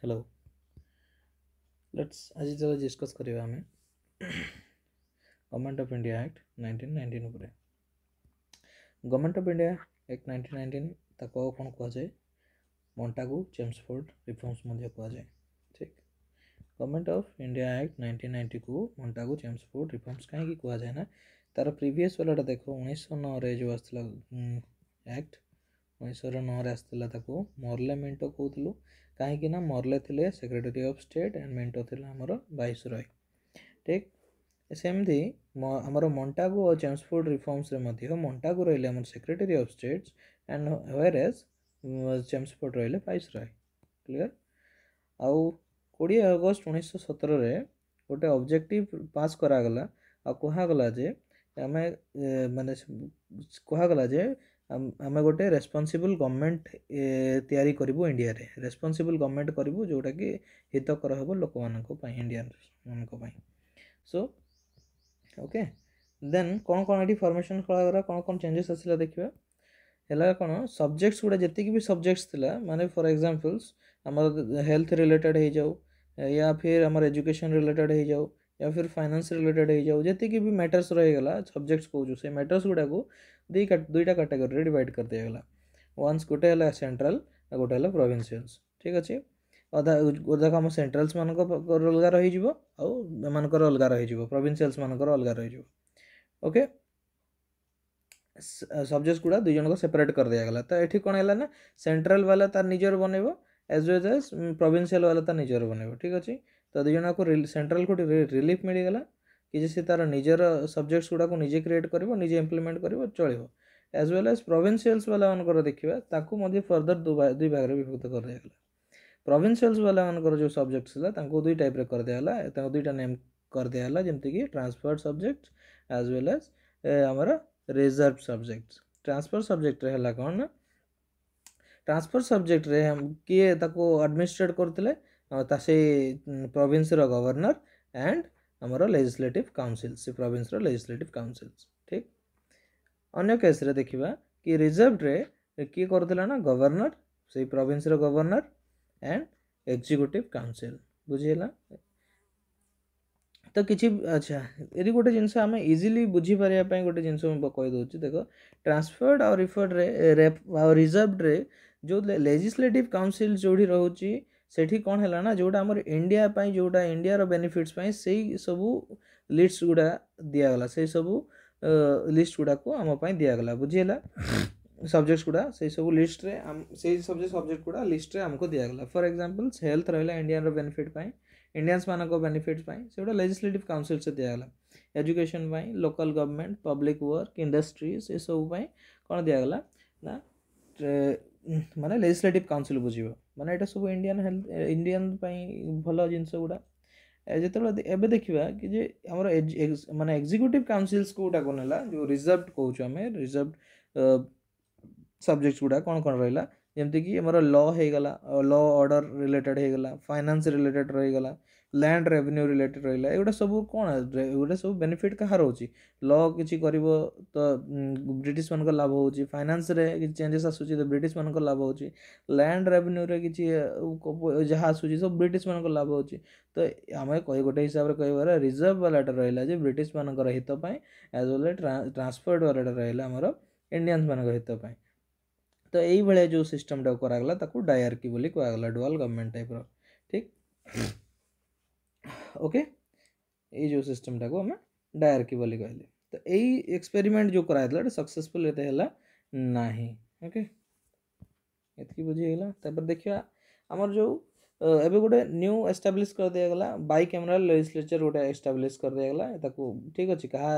hello let's आज जो discuss करवा आम government of India act nineteen nineteen government of India act nineteen nineteen ताक कौन कहुए मंटागु को चेम्स फोर्ड रिफर्मस कहुए ठीक government of India act nineteen ninety को मंटागु को चेम्स फोर्ड रिफर्मस कहीं कहुए ना तार प्रिस्टा देख उ नौ जो आक्ट ମହୀଶୂର ନଅରେ ଆସିଥିଲା ତାକୁ ମର୍ଲେ ମେଣ୍ଟ କହୁଥିଲୁ କାହିଁକି ନା ମର୍ଲେ ଥିଲେ ସେକ୍ରେଟାରୀ ଅଫ୍ ଷ୍ଟେଟ୍ ଆଣ୍ଡ ମେଣ୍ଟ ଥିଲା ଆମର ବାଇଶ ରୟ ଠିକ୍ ସେମିତି ଆମର ମଣ୍ଟାଗୁ ଓ ଚେମ୍ସଫୋର୍ଡ଼ ରିଫର୍ମସରେ ମଧ୍ୟ ମଣ୍ଟାଗୁ ରହିଲେ ଆମର secretary of states and whereas Chelmsford ରହିଲେ ଭାଇସ୍ ରୟ କ୍ଲିଅର୍ ଆଉ କୋଡ଼ିଏ ଅଗଷ୍ଟ ଉଣେଇଶହ ସତରରେ ଗୋଟେ ଅବଜେକ୍ଟିଭ୍ ପାସ୍ କରାଗଲା ଆଉ କୁହାଗଲା ଯେ ଆମେ ମାନେ କୁହାଗଲା ଯେ ଆମେ ଗୋଟେ ରେସ୍ପନ୍ସିବୁଲ୍ ଗଭର୍ଣ୍ଣମେଣ୍ଟ ତିଆରି କରିବୁ ଇଣ୍ଡିଆରେ ରେସ୍ପନ୍ସିବୁଲ୍ ଗଭର୍ଣ୍ଣମେଣ୍ଟ କରିବୁ ଯେଉଁଟାକି ହିତକର ହେବ ଲୋକମାନଙ୍କ ପାଇଁ ଇଣ୍ଡିଆନ୍ମାନଙ୍କ ପାଇଁ ସୋ ଓକେ ଦେନ୍ କ'ଣ କ'ଣ ଏଠି ଫର୍ମେସନ୍ ଖେଳଗୁଡ଼ା କ'ଣ କ'ଣ ଚେଞ୍ଜେସ୍ ଆସିଲା ଦେଖିବା ହେଲା କ'ଣ ସବଜେକ୍ଟସ୍ ଗୁଡ଼ା ଯେତିକି ବି ସବଜେକ୍ଟସ୍ ଥିଲା ମାନେ ଫର୍ ଏକ୍ଜାମ୍ପଲ୍ସ ଆମର ହେଲ୍ଥ ରିଲେଟେଡ୍ ହେଇଯାଉ ୟା ଫିର୍ ଆମର ଏଜୁକେସନ୍ ରିଲେଟେଡ୍ ହେଇଯାଉ या फिर फाइनेंस रिलेटेड हो जाओ जितकी भी मैटर्स रहीगला सब्जेक्ट्स कौन से मैटर्स गुड़ाक दु दुईटा कैटेगरी डिवाइड कर दिगला वन्स गोटे सेन्ट्राल गोटे प्रोभीसीयस ठीक अच्छे अधा अधिक आम सेन्ट्राल्स मान अलग रही आमकर अलग रही प्रोभीसीयस मान अलग रही ओके सब्जेक्ट गुड़ा दुईज सेपरेट कर दिगला तो ये कौन है ना सेन्ट्राल वाला तार निजर बनइब एज वेज एज प्रोभीसीयल वाला तार निजर बनइब ठीक अच्छे ତଦ୍ ଜଣକୁ ସେଣ୍ଟ୍ରାଲ୍ କୋର୍ଟ ରିଲିଫ୍ ମିଳିଗଲା କିଛି ସେ ତା'ର ନିଜର ସବଜେକ୍ଟସ୍ ଗୁଡ଼ାକୁ ନିଜେ କ୍ରିଏଟ୍ କରିବ ନିଜେ ଇମ୍ପ୍ଲିମେଣ୍ଟ କରିବ ଚଳିବ ଆଜ୍ ୱେଲ୍ ଆଜ୍ ପ୍ରୋଭିନ୍ସିଆଲ୍ସ ବାଲାମାନଙ୍କର ଦେଖିବା ତାକୁ ମଧ୍ୟ ଫର୍ଦର୍ ଦୁଇ ଭାଗରେ ବିଭକ୍ତ କରାଯାଇଗଲା ପ୍ରୋଭିନ୍ସିଆଲ୍ସ ବାଲାମାନଙ୍କର ଯେଉଁ ସବଜେକ୍ଟ ଥିଲା ତାଙ୍କୁ ଦୁଇ ଟାଇପ୍ରେ କରିଦିଆଗଲା ତାଙ୍କୁ ଦୁଇଟା ନେମ୍ କରିଦିଆଗଲା ଯେମିତିକି transfer subject as well as ଆମର ରିଜର୍ଭ ସବଜେକ୍ଟ ଟ୍ରାନ୍ସଫର୍ ସବଜେକ୍ଟରେ ହେଲା କ'ଣ ନା ଟ୍ରାନ୍ସଫର୍ ସବଜେକ୍ଟରେ କିଏ ତାକୁ ଆଡ଼ମିନିଷ୍ଟ୍ରେଟ୍ କରୁଥିଲେ से प्रोन्स गवर्नर एंड आमर लेजिस्लेटिव काउनसिल से प्रोन्स लेजिस्लेटिव काउनसिल ठीक अगर केस्रे देखा कि रिजर्वड्रे किए करना गवर्नर से provinces governor and executive council बुझेगा तो किसी अच्छा ये गोटे जिनस इजिली बुझीपरिया गोटे जिनस कहीदे देख ट्रांसफर्ड आ रिफर्ड रिजर्वड्रे जो लेजिस्लेटिव काउनसिल जोड़ी रोची से कौन है जोटा इंडिया जो इंडिया बेनिफिट्स से सबू लिस्ट गुड़ा दिगला से सब लिस्ट गुड़ाक आमपाई दिगला बुझेगा सब्जेक्ट गुड़ा से सब लिस्ट से सब्जेक्ट गुड़ा लिस्ट आमको दिगला फर एक्जामपल हेल्थ रहा है इंडियान रेनिफिट पर इंडियान्स मानक बेनिफिट से गोटे लेजिस्लेट काउनसिल से दिगला education local government public work industry से सब कौन दिगला ना मानने लेजिस्लेट काउनसिल बुझे ମାନେ ଏଇଟା ସବୁ ଇଣ୍ଡିଆନ୍ ହେଲ୍ଥ ଇଣ୍ଡିଆନ୍ ପାଇଁ ଭଲ ଜିନିଷ ଗୁଡ଼ା ଯେତେବେଳେ ଏବେ ଦେଖିବା କି ଯେ ଆମର ମାନେ ଏକ୍ଜିକ୍ୟୁଟିଭ୍ କାଉନସିଲ୍ସ କେଉଁଟାକୁ ନେଲା ଯେଉଁ ରିଜର୍ଭ କହୁଛୁ ଆମେ ରିଜର୍ଭ ସବଜେକ୍ଟସ୍ ଗୁଡ଼ା କ'ଣ କ'ଣ ରହିଲା ଯେମିତିକି ଆମର ଲ ହେଇଗଲା ଲ ଅର୍ଡ଼ର ରିଲେଟେଡ଼୍ ହେଇଗଲା ଫାଇନାନ୍ସ ରିଲେଟେଡ଼୍ ରହିଗଲା ଲ୍ୟାଣ୍ଡ ରେଭିନ୍ୟୁ ରିଲେଟେଡ୍ ରହିଲା ଏଗୁଡ଼ା ସବୁ କ'ଣ ଏଗୁଡ଼ା ସବୁ ବେନିଫିଟ୍ କାହାର ହେଉଛି ଲ କିଛି କରିବ ତ ବ୍ରିଟିଶମାନଙ୍କ ଲାଭ ହେଉଛି ଫାଇନାନ୍ସରେ କିଛି ଚେଞ୍ଜେସ୍ ଆସୁଛି ତ ବ୍ରିଟିଶମାନଙ୍କ ଲାଭ ହେଉଛି ଲ୍ୟାଣ୍ଡ ରେଭିନ୍ୟୁରେ କିଛି ଯାହା ଆସୁଛି ସବୁ ବ୍ରିଟିଶମାନଙ୍କ ଲାଭ ହେଉଛି ତ ଆମେ କହି ଗୋଟେ ହିସାବରେ କହିବାର ରିଜର୍ଭ ୱାଲେଟ୍ ରହିଲା ଯେ ବ୍ରିଟିଶମାନଙ୍କର ହିତ ପାଇଁ ଆଜ୍ ୱେଲ୍ ଟ୍ରାନ୍ସପୋର୍ଟ ୱାଲେଟ୍ ରହିଲା ଆମର ଇଣ୍ଡିଆନ୍ସମାନଙ୍କ ହିତ ପାଇଁ ତ ଏଇଭଳିଆ ଯେଉଁ ସିଷ୍ଟମଟାକୁ କରାଗଲା ତାକୁ ଡାୟାର୍କି ବୋଲି କୁହାଗଲା ଡୁଆଲ୍ ଗଭର୍ଣ୍ଣମେଣ୍ଟ ଟାଇପ୍ର ଠିକ୍ ओके यो सिटमटा को आम डायर की बोली कह तो यही एक्सपेरिमेंट जो कराई थी सक्सेसफुल ये है ना ओके ये बुझेगलापर देखा आमर जो एवं गोटे न्यू एस्टाब्लीश कर दिगला बै कैमरा लेजिस्लेचर गोटे एस्टाब्लीश कर दिगला ठीक अच्छे क्या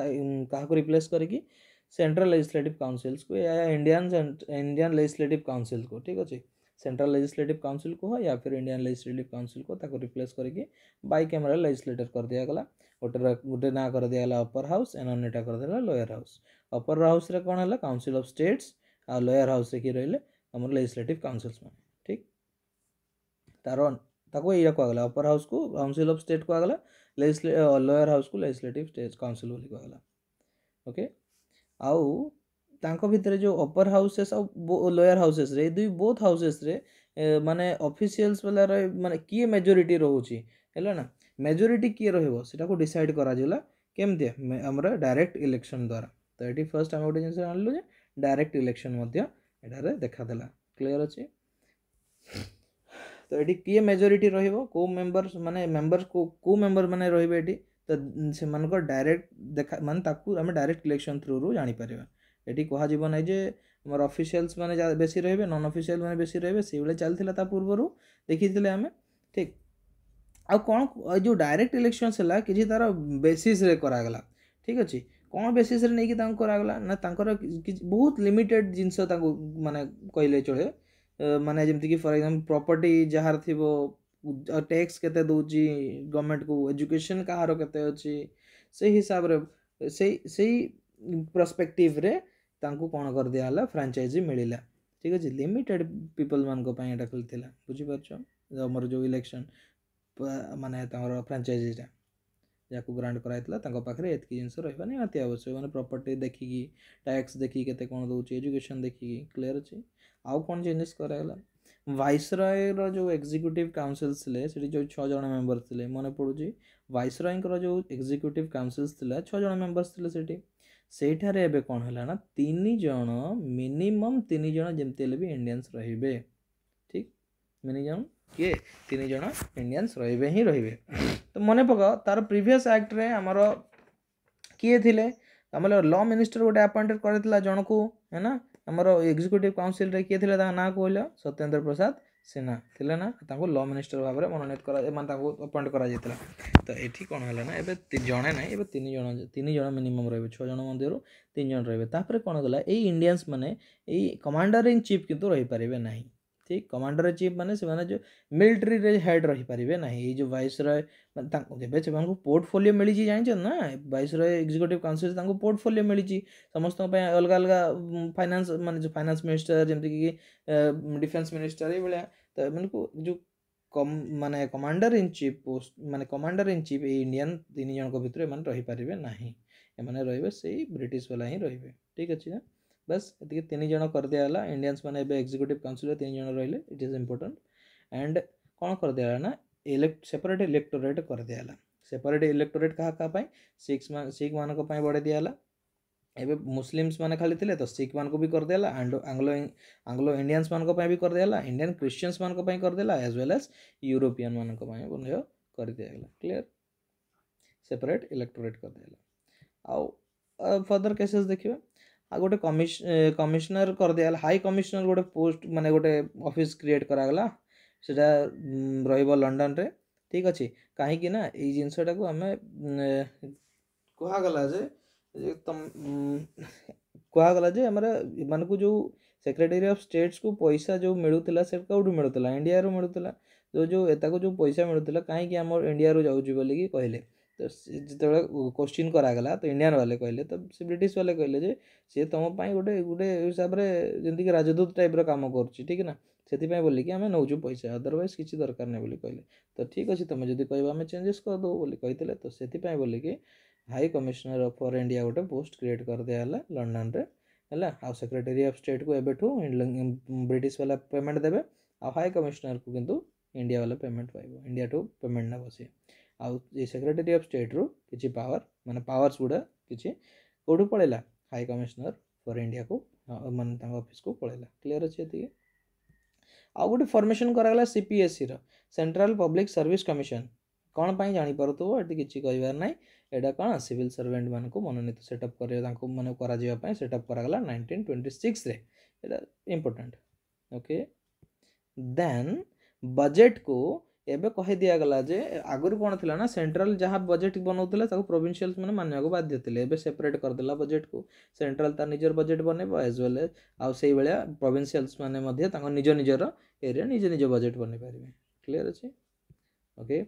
क्या रिप्लेस करी सेंट्रल लेजिस्लेटिव काउनसिल्स को या इंडियान इंडियान लेजिस्लेटिव काउनसिल्स को ठीक अच्छे सेंट्रल लेजिस्लेटिव काउंसिल को या फिर इंडियन लेजिस्लेटिव काउंसिल को रिप्लेस करके बैकैमेराल लेजिस्लेटर कर दिगला गोटे गोटे ना कर दिगला अपर हाउस एन अन्यटा कर दिगला लोअर हाउस अपर हाउस रे कोन हला काउंसिल ऑफ स्टेट्स आ लोअर हाउस रे की रहले हमर लेजिस्लेटिव काउनसिल्स माने ठीक तारो ताको एरा को अपर हाउस को काउनसिल अफ स्टेट को लेजिस्ले लोअर हाउस को लेजिस्लेटिव स्टेट काउंसिल बोली ओके आउ भितर जो अपर हाउसेस लोयर हाउसेस रे दुई बोथ हाउसेस रे माने ऑफिशियल्स वाला रे माने किए मेजॉरिटी रहउची हैला ना मेजॉरिटी किए रहबो सेटा को डिसाइड करा जेला केम दे हमरा डायरेक्ट इलेक्शन द्वारा तो एटी फर्स्ट हम ओटे जेंसर आनलु जे डायरेक्ट इलेक्शन मध्ये एटा रे देखा देला क्लियर अछि तो एटी किए मेजॉरिटी रहबो को मेंबर्स माने मेंबर्स को को मेंबर माने रहबे एटी तो से मन को डायरेक्ट देखा मन ताकू हम डायरेक्ट इलेक्शन थ्रू रु जानि परबा ये कहुब ना अफिसीयल्स मैंने बेस रे नन अफिसीयल मैंने बेस रे चलता ता पूर्व देखी थे आम ठीक आउ कौन जो डायरेक्ट इलेक्शन है कि तार बेसीस्रेगला ठीक अच्छे कौन बेसीस्रेकला ना बहुत लिमिटेड जिनस मानने कहले चले मानने जमीक फर एक्जाम्पल प्रपर्टी जार थी टैक्स के गवर्नमेंट को एजुकेशन कहार के हिसाब से प्रस्पेक्टिव्रे कौन कर दिगला फ्रांचाइज ला ठीक अच्छे लिमिटेड पीपल मानी यहाँ खेलता बुझीपार मोर जो इलेक्शन मानर फ्रांचाइजा जहाँ ग्रांट कराइए एतक जिनस रहा आवश्यक मैंने प्रपर्ट देखिकी टैक्स देखिए कौन दूसरी एजुकेशन देखिए क्लीयर अच्छे आउ कौन चेंजेस कराला ଭାଇସରୟର ଯେଉଁ ଏକ୍ଜିକ୍ୟୁଟିଭ୍ କାଉନସିଲ୍ ଥିଲେ ସେଠି ଯେଉଁ ଛଅ ଜଣ ମେମ୍ବର ଥିଲେ ମନେ ପଡ଼ୁଛି ଭାଇସରୟଙ୍କର ଯେଉଁ ଏକ୍ଜିକ୍ୟୁଟିଭ୍ କାଉନସିଲ୍ ଥିଲା ଛଅ ଜଣ ମେମ୍ବର୍ସ ଥିଲେ ସେଠି ସେଇଠାରେ ଏବେ କ'ଣ ହେଲା ନା ତିନି ଜଣ ମିନିମମ୍ ତିନି ଜଣ ଯେମିତି ହେଲେ ବି ଇଣ୍ଡିଆନ୍ସ ରହିବେ ଠିକ୍ ମିନିମମ୍ କିଏ ତିନି ଜଣ ଇଣ୍ଡିଆନ୍ସ ରହିବେ ହିଁ ରହିବେ ତ ମନେ ପକାଅ ତା'ର ପ୍ରିଭିୟସ୍ ଆକ୍ଟରେ ଆମର କିଏ ଥିଲେ ଆମର ଲ ମିନିଷ୍ଟର ଗୋଟେ ଆପଏଣ୍ଟେଡ଼ କରିଥିଲା ଜଣକୁ है ना ଆମର ଏକ୍ଜିକ୍ୟୁଟିଭ୍ କାଉନସିଲ୍ରେ କିଏ ଥିଲେ ତାଙ୍କ ନାଁ କହିଲ ସତ୍ୟେନ୍ଦ୍ର ପ୍ରସାଦ ସିହ୍ନା ଥିଲେ ନା ତାଙ୍କୁ ଲ ମିନିଷ୍ଟର ଭାବରେ ମନୋନୀତ କରା ମାନେ ତାଙ୍କୁ ଆପଏଣ୍ଟ କରାଯାଇଥିଲା ତ ଏଠି କ'ଣ ହେଲା ନା ଏବେ ଜଣେ ନାହିଁ ଏବେ ତିନି ଜଣ ତିନି ଜଣ ମିନିମମ୍ ରହିବେ ଛଅ ଜଣ ମଧ୍ୟରୁ ତିନି ଜଣ ରହିବେ ତାପରେ କ'ଣ କଲା ଏଇ ଇଣ୍ଡିଆନ୍ସ ମାନେ ଏଇ କମାଣ୍ଡର ଇନ୍ ଚିଫ୍ କିନ୍ତୁ ରହିପାରିବେ ନାହିଁ प्रार्थी कमांडर चीफ मैंने जो मिलिट्री हेड पारे ना ये जो वाइस रय से पोर्टफोलियो मिली जानते ना viceroy executive council portfolio मिली समस्त अलग अलग फाइनान्स मानते जो फाइनान्स मिनिस्टर जमीक डिफेन्स मिनिस्टर ये भाया तो मैंने जो कम मानने कमांडर इन चीफ पोस्ट मानने कमांडर इन चीफ ये इंडियान तीन जन भर पारे ना रे रही ब्रिटिश वाला ही रही ठीक अच्छे ना बस इतनी तीन जन कर दिगला इंडियान्स मैंने एक्जिक्यूट काउनसिल तीन जन रही इट इज इम्पोर्टाट एंड कौन कर दिगला ना इलेक्ट सेपरेट इलेक्टोरेट कर दिगला सेपरेट इलेक्टोरेट क्या क्या सिक्स सिख मान बढ़ाई दिगला एवं मुसलिम्स मैंने खाली थे तो सिख मान को भी कर दिया एंड आंग्लो आंग्लो इंडियान्स मान भी कर दिया इंडियान क्रिश्चियस मान कर दिया as well as European European मान कर दिगला क्लीयर सेपरेट इलेक्टोरेट कर दिगला आउ फर्दर केसेस देखिए आ गोटे कमिशनर कर दिया हाई कमिशनर गोटे पोस्ट माने गोटे ऑफिस क्रिएट करागला से रहइबो लंडन रे ठीक अच्छे कहीं जिनसटा को आम कोहा गला जे तम कोहा जो सेक्रेटरी ऑफ स्टेट्स को पैसा जो मिलूला से कउड मिलूला इंडिया रो मिलुतला जो जो एता जो पैसा मिलूला काहे कि इंडिया रो जाउ कहले तो जिते क्वेश्चन करागला तो इंडियान वाले कहले तो सी ब्रिट वाले कहले सी तुम्हें गोटे गोटे हिसाब से जमीक राजदूत टाइप राम कर ठीक ना से बोल कि आम नौजु पैसा अदरवाइज किसी दरकार नहीं कहे तो ठीक अच्छे तुम्हें जब कह चेजेस करदेव बोली कही तो से बोल कि high commissioner of for India गोटे पोस्ट क्रिएट कर करदेला लंडन में है आउ सेक्रेटेरी अफ स्टेट को एवं ब्रिटिश वाला पेमेंट देवे आ हाई कमिशनर को कितना इंडिया वाले पेमेंट पाइब इंडिया टू पेमेंट ना बसे सेक्रेटरी ऑफ स्टेट रु कि पावर मैंने पावर्स गुड़ा किसी कौट पड़ेगा हाई कमिश्नर फॉर इंडिया को मान ऑफिस को क्लीयर अच्छे ये आ गए फर्मेसन कराला CPSC central public service commission कौन पर जापार थो ये किसी कह ना यहाँ कौन सिविल सर्वेन्ट मान मनोनीत सेटअप कर मैंने सेटअप कर nineteen twenty six important okay दे बजेट को एवं कही दिगला जे आगुरी कौन थी ना सेंट्रल जहाँ बजेट बनाऊला प्रोविन्सीआल मैंने मानवाक को बाध्य थे सेपरेट करदेला बजेट को सेंट्रल तार निजर बजेट बन एज वेल आई भाया प्रोविन्सीआल्स मैंने निज निजर एरिया निज निज बजेट बन पारे क्लीअर अच्छे ओके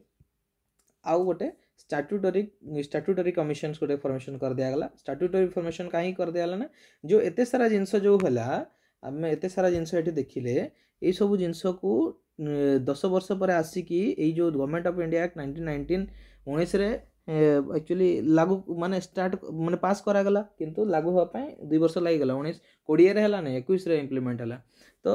आउ गोटे स्टाट्यूटरी स्टाट्यूटरी कमिशन गोटे फर्मेसन कर दिगला स्टाट्यूटरी फर्मेसन कहीं कर दिगला ना जो एत सारा जिनस जो है आम एत सारा जिनस देखिले यही सब जिनस को ଦଶ ବର୍ଷ ପରେ ଆସିକି ଏଇ ଯେଉଁ government of India act nineteen nineteen ଉଣେଇଶରେ ଆକ୍ଚୁଆଲି ଲାଗୁ ମାନେ ଷ୍ଟାର୍ଟ ମାନେ ପାସ୍ କରାଗଲା କିନ୍ତୁ ଲାଗୁ ହେବା ପାଇଁ ଦୁଇ ବର୍ଷ ଲାଗିଗଲା ଉଣେଇଶ କୋଡ଼ିଏରେ ହେଲା ନାହିଁ ଏକୋଇଶରେ ଇମ୍ପ୍ଲିମେଣ୍ଟ ହେଲା ତ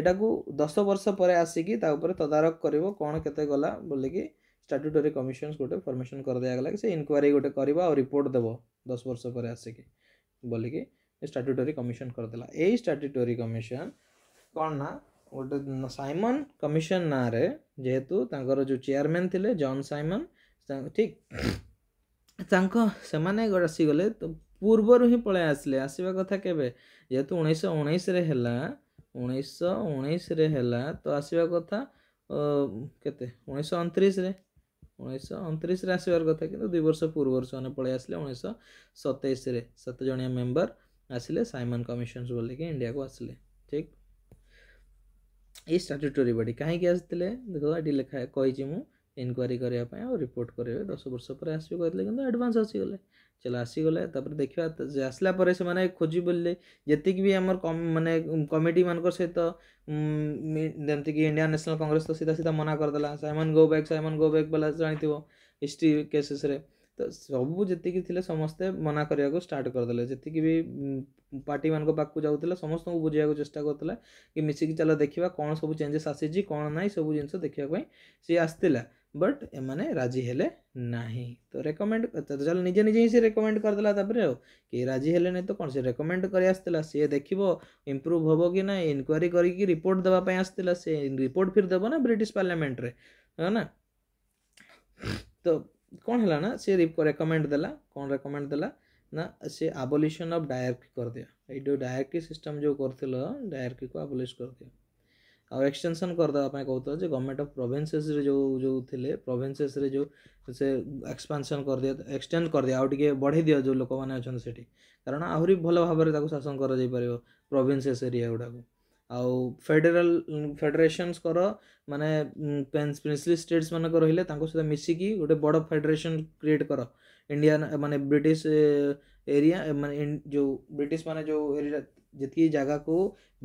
ଏଟାକୁ ଦଶ ବର୍ଷ ପରେ ଆସିକି ତା ଉପରେ ତଦାରଖ କରିବ କ'ଣ କେତେ ଗଲା ବୋଲିକି ଷ୍ଟାଟ୍ୟୁଟୋରୀ କମିଶନ୍ସ ଗୋଟେ ଫର୍ମେସନ୍ କରିଦିଆଗଲା କି ସେ ଇନକ୍ୱାରୀ ଗୋଟେ କରିବ ଆଉ ରିପୋର୍ଟ ଦେବ ଦଶ ବର୍ଷ ପରେ ଆସିକି ବୋଲିକି ଷ୍ଟାଟ୍ୟୁଟୋରୀ କମିଶନ୍ କରିଦେଲା ଏଇ ଷ୍ଟାଟ୍ୟୁଟୋରୀ କମିଶନ୍ କ'ଣ ନା गोटे सैमन कमिशन ना जेहेतु तर जो चेयरमैन थे जन सैमन ठीक से आसीगले तो पूर्वर ही पलै आसले आसवा कथा के उन्नीस उन्नीस तो आसवा कथा के उन्नीस अंतरीश अंतरीश आसवर कथ दुई वर्ष पूर्व मैंने पलै आसले उन्नीस सतैश सतजिया मेम्बर आसिले सैमन कमिशन कि इंडिया को आसले ठीक ଏଇ ଷ୍ଟାଚୁଟୋରୀ ବଡ଼ି କାହିଁକି ଆସିଥିଲେ ଦେଖ ଏଠି ଲେଖା କହିଛି ମୁଁ ଇନକ୍ୱାରୀ କରିବା ପାଇଁ ଆଉ ରିପୋର୍ଟ କରିବେ ଦଶ ବର୍ଷ ପରେ ଆସିବେ କହିଥିଲେ କିନ୍ତୁ ଆଡ଼ଭାନ୍ସ ଆସିଗଲେ ଚାଲ ଆସିଗଲେ ତାପରେ ଦେଖିବା ଯେ ଆସିଲା ପରେ ସେମାନେ ଖୋଜି ବୋଲିଲେ ଯେତିକି ବି ଆମର ମାନେ କମିଟିମାନଙ୍କ ସହିତ ଯେମିତିକି ଇଣ୍ଡିଆନ୍ ନ୍ୟାସନାଲ୍ କଂଗ୍ରେସ ତ ସିଧା ସିଧା ମନା କରିଦେଲା Simon go back Simon go back ବୋଲା ଜାଣିଥିବ ହିଷ୍ଟ୍ରି କେସେସ୍ରେ तो सब जी थी समस्ते मना करने स्टार्ट करदे जी भी पार्टी मान पाक जाऊला समस्त को बुझे चेस्टा कर मिसिक चल देखा कौन सब चेंजेस आसी कौन ना सब जिन देखापी सी आसला बट एम राजी हेले ना तो रेकमेंड चल निजे निजे सी रेकमेंड करदे कि राजी हेले नहीं तो कौन सी रेकमेंड कर देख इम्प्रूव हे कि ना इनक्वारी कर रिपोर्ट देवाई आसला से रिपोर्ट फिर देव ब्रिट पार्लियामेंट्रे है ना तो कौन है ना सी रेकमेंड दे कौन रेकमेंड दे ना सी आबोल्यूशन अफ डायरकी कर दिया ये डायरकी सिस्टम जो कर डायरकी को आबोल्यूश कर दिया आउ एक्सटेनसन करदेपाई कहते हैं गवर्नमेंट अफ प्रोभेन्सेस जो जो थे प्रोभेन्सेस जो से एक्सपानसन कर दिया एक्सटेन्ड कर दिया आउे बढ़े दिया जो लोक मैंने कारण आहरी भल भाव शासन कर प्रोभेन्सेस एरिया गुड़ाक आउ फेडरल फेडरेसन मान प्रिन्सली स्टेट्स मानक रे सहित मिसिकी गोटे बड़ फेडरेसन क्रिएट कर इंडिया मान ब्रिटिश एरिया मान जो ब्रिटिश मान जो एरिया जितकी जगह को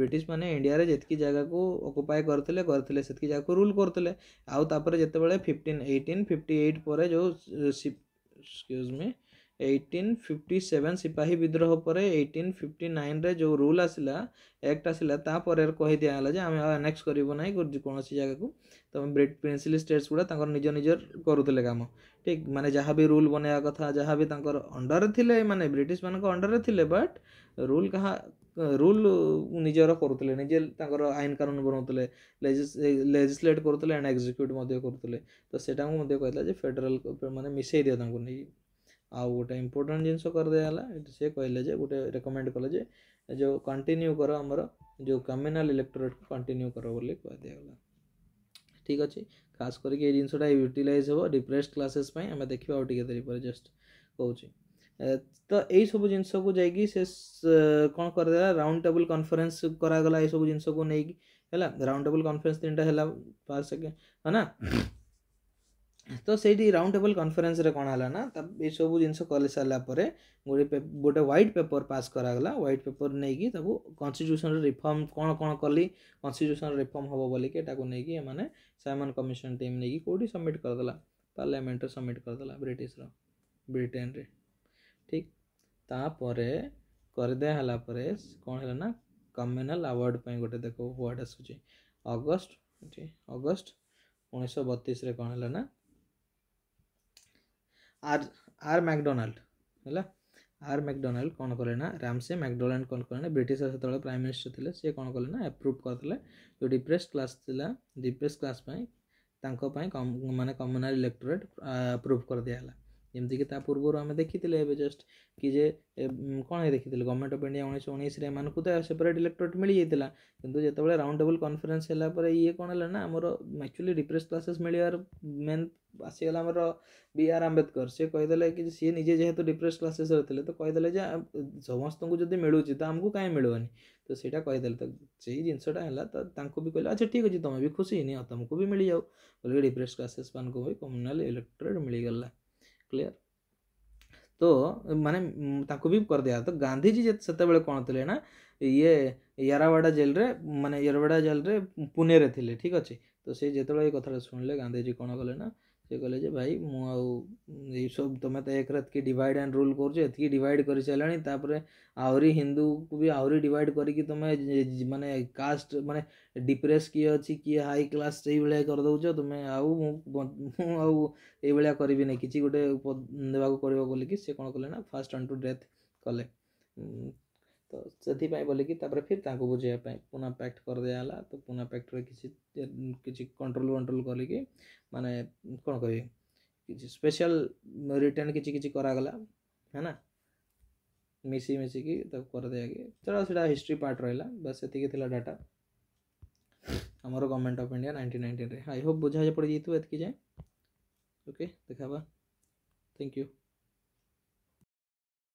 ब्रिटिश मैंने इंडिया जितकी जगह को अकुपाय करते करते जगह को रूल करते आउ ताप जिते बिफ्टन एटीन फिफ्टी एट पर जो सी excuse me eighteen fifty seven ସିପାହୀ ବିଦ୍ରୋହ ପରେ ଏଇଟିନ୍ ଫିଫ୍ଟି ନାଇନ୍ରେ ଯେଉଁ ରୁଲ୍ ଆସିଲା ଆକ୍ଟ ଆସିଲା ତାପରେ କହିଦିଆଗଲା ଯେ ଆମେ ଆଉ ଆନେକ୍ସ କରିବୁ ନାହିଁ କୌଣସି ଜାଗାକୁ ତ ପ୍ରିନ୍ସିଲି ଷ୍ଟେଟ୍ସ ଗୁଡ଼ା ତାଙ୍କର ନିଜ ନିଜର କରୁଥିଲେ କାମ ଠିକ୍ ମାନେ ଯାହା ବି ରୁଲ୍ ବନେଇବା କଥା ଯାହା ବି ତାଙ୍କର ଅଣ୍ଡରରେ ଥିଲେ ମାନେ ବ୍ରିଟିଶମାନଙ୍କ ଅଣ୍ଡରରେ ଥିଲେ ବଟ୍ ରୁଲ୍ କାହା ରୁଲ୍ ନିଜର କରୁଥିଲେ ନିଜେ ତାଙ୍କର ଆଇନ କାନୁନ ବନାଉଥିଲେ ଲେଜିସ୍ଲେଟ୍ କରୁଥିଲେ ଆଣ୍ଡ ଏକ୍ଜିକ୍ୟୁଟ୍ ମଧ୍ୟ କରୁଥିଲେ ତ ସେଇଟାକୁ ମଧ୍ୟ କହିଲା ଯେ ଫେଡେରାଲ୍ ମାନେ ମିଶାଇ ଦିଅ ତାଙ୍କୁ ନେଇକି ଆଉ ଗୋଟେ ଇମ୍ପୋର୍ଟାଣ୍ଟ ଜିନିଷ କରିଦେଇ ହେଲା ସେ କହିଲେ ଯେ ଗୋଟେ ରେକମେଣ୍ଡ କଲେ ଯେ ଯେଉଁ କଣ୍ଟିନ୍ୟୁ କର ଆମର ଯେଉଁ କମ୍ୟୁନାଲ୍ ଇଲେକ୍ଟ୍ରୋରେଟ୍କୁ କଣ୍ଟିନ୍ୟୁ କର ବୋଲି କୁହାଦିଆଗଲା ଠିକ୍ ଅଛି ଖାସ୍ କରିକି ଏଇ ଜିନିଷଟା ୟୁଟିଲାଇଜ୍ ହେବ ଡିପ୍ରେସ୍ଡ କ୍ଲାସେସ୍ ପାଇଁ ଆମେ ଦେଖିବା ଆଉ ଟିକେ ଦେରି ପରେ ଜଷ୍ଟ କହୁଛି ତ ଏଇସବୁ ଜିନିଷକୁ ଯାଇକି ସେ କ'ଣ କରିଦେଲା ରାଉଣ୍ଡ ଟେବୁଲ୍ କନଫରେନ୍ସ କରାଗଲା ଏଇସବୁ ଜିନିଷକୁ ନେଇକି ହେଲା ରାଉଣ୍ଡ ଟେବୁଲ୍ କନଫରେନ୍ସ ତିନିଟା ହେଲା ଫାର୍ଷ୍ଟ ସେକେଣ୍ଡ ହଁ ନା ତ ସେଇଠି ରାଉଣ୍ଡ ଟେବୁଲ୍ କନଫରେନ୍ସରେ କ'ଣ ହେଲା ନା ଏସବୁ ଜିନିଷ କରିସାରିଲା ପରେ ଗୋଟେ ଗୋଟେ ହ୍ୱାଇଟ୍ ପେପର୍ ପାସ୍ କରାଗଲା ହ୍ୱାଇଟ୍ ପେପର୍ ନେଇକି ତାକୁ କନଷ୍ଟିଟ୍ୟୁସନ୍ର ରିଫର୍ମ କ'ଣ କ'ଣ କଲି କନଷ୍ଟିଟ୍ୟୁସନ୍ ରିଫର୍ମ ହେବ ବୋଲିକି ତାକୁ ନେଇକି ଏମାନେ ସାଇମନ୍ କମିଶନ୍ ଟିମ୍ ନେଇକି କେଉଁଠି ସବମିଟ୍ କରିଦେଲା ପାର୍ଲାମେଣ୍ଟରେ ସବମିଟ୍ କରିଦେଲା ବ୍ରିଟିଶର ବ୍ରିଟେନ୍ରେ ଠିକ୍ ତାପରେ କରିଦିଆ ହେଲା ପରେ କ'ଣ ହେଲା ନା କମେନାଲ୍ ଆୱାର୍ଡ଼ ପାଇଁ ଗୋଟେ ଦେଖ ୱାର୍ଡ଼ ଆସୁଛି ଅଗଷ୍ଟ ଅଗଷ୍ଟ ଉଣେଇଶହ ବତିଶରେ କ'ଣ ହେଲା ନା আর আর ମ୍ୟାକଡୋନାଲ୍ଡ ହେଲା ଆର୍ ମ୍ୟାକଡୋନାଲ୍ଡ କ'ଣ କଲେ ନା ରାମସେ ମ୍ୟାକଡୋନାଲ୍ଡ କ'ଣ କଲେ ନା ବ୍ରିଟିଶର ସେତେବେଳେ ପ୍ରାଇମ୍ ମିନିଷ୍ଟର ଥିଲେ ସେ କ'ଣ କଲେ ନା ଆପ୍ରୁଭ୍ କରିଥିଲେ ଯେଉଁ ଡିପ୍ରେସ୍ କ୍ଲାସ୍ ଥିଲା ଡିପ୍ରେସ୍ କ୍ଲାସ୍ ପାଇଁ ତାଙ୍କ ପାଇଁ ମାନେ କମନାଲ୍ ଇଲେକ୍ଟୋରେଟ୍ ଆପ୍ରୁଭ୍ କରିଦିଆହେଲା जमीक पूर्व आम देखी ए जस्ट कि कौन देखी गवर्नमेंट अफ इंडिया उन्नीस उन्नीस तो सेपरेट इलेक्ट्रोट मिल जाता कितु जो राउंड टेबल कन्फरेन्स ये कौन है ना आम एक्चुअली डिप्रेस क्लासेस मिलियार मेन आसीगला आम बी आर आम्बेदकर सी कहीदे कि सी निजे जेहतु डिप्रेस क्लासेस थे तो कहीदे समस्त को जब मिलूँ तो आमको कहीं मिलवानी तो सहीटा कहीदे तो से ही जिनसा है तो भी कहला अच्छा ठीक अच्छे तुम्हें भी खुशी नहीं तुमको भी मिल जाऊ बोल डिप्रेस क्लासेस मानक भी कम्युनाल इलेक्ट्रेट मिलगला क्लियर तो मैंने ताकू भी कर दिया तो गांधीजी से कौन थे ना ये यारावाड़ा जेल रे माने यारावाड़ा जेल रे पुणे रे ठीक अच्छे तो सी जो कथा शुणिले गांधीजी कौन कले ना ସେ କହିଲେ ଯେ ଭାଇ ମୁଁ ଆଉ ଏଇସବୁ ତୁମେ ତ ଏକ ରାତିକି ଡିଭାଇଡ଼ ଆଣ୍ଡ ରୁଲ୍ କରୁଛ ଏତିକି ଡିଭାଇଡ଼ କରିସାରିଲାଣି ତାପରେ ଆହୁରି ହିନ୍ଦୁକୁ ବି ଆହୁରି ଡିଭାଇଡ଼ କରିକି ତୁମେ ମାନେ କାଷ୍ଟ ମାନେ ଡିପ୍ରେସ୍ କିଏ ଅଛି କିଏ ହାଇ କ୍ଲାସ୍ ସେଇଭଳିଆ କରିଦେଉଛ ତୁମେ ଆଉ ମୁଁ ମୁଁ ଆଉ ଏଇଭଳିଆ କରିବିନି କିଛି ଗୋଟେ ଦେବାକୁ ପଡ଼ିବ ବୋଲିକି ସେ କ'ଣ କଲେ ନା ଫାଷ୍ଟ ଅନ୍ ଟୁ ଡେଥ୍ କଲେ तो से बोल कि फिर ताको बुझेपी पुना पैक्ट कर दिगला तो पुना पैक्ट किसी कंट्रोल वंट्रोल कल मानने कौन कह स्पेशल रिटर्न किसी किसी करागला है ना मिसी कर दिखे चलो सीटा हिस्ट्री पार्ट रहा बस ये डाटा आमर government of India nineteen nineteen I hope बुझा पड़ जाए ओके देखा थैंक यू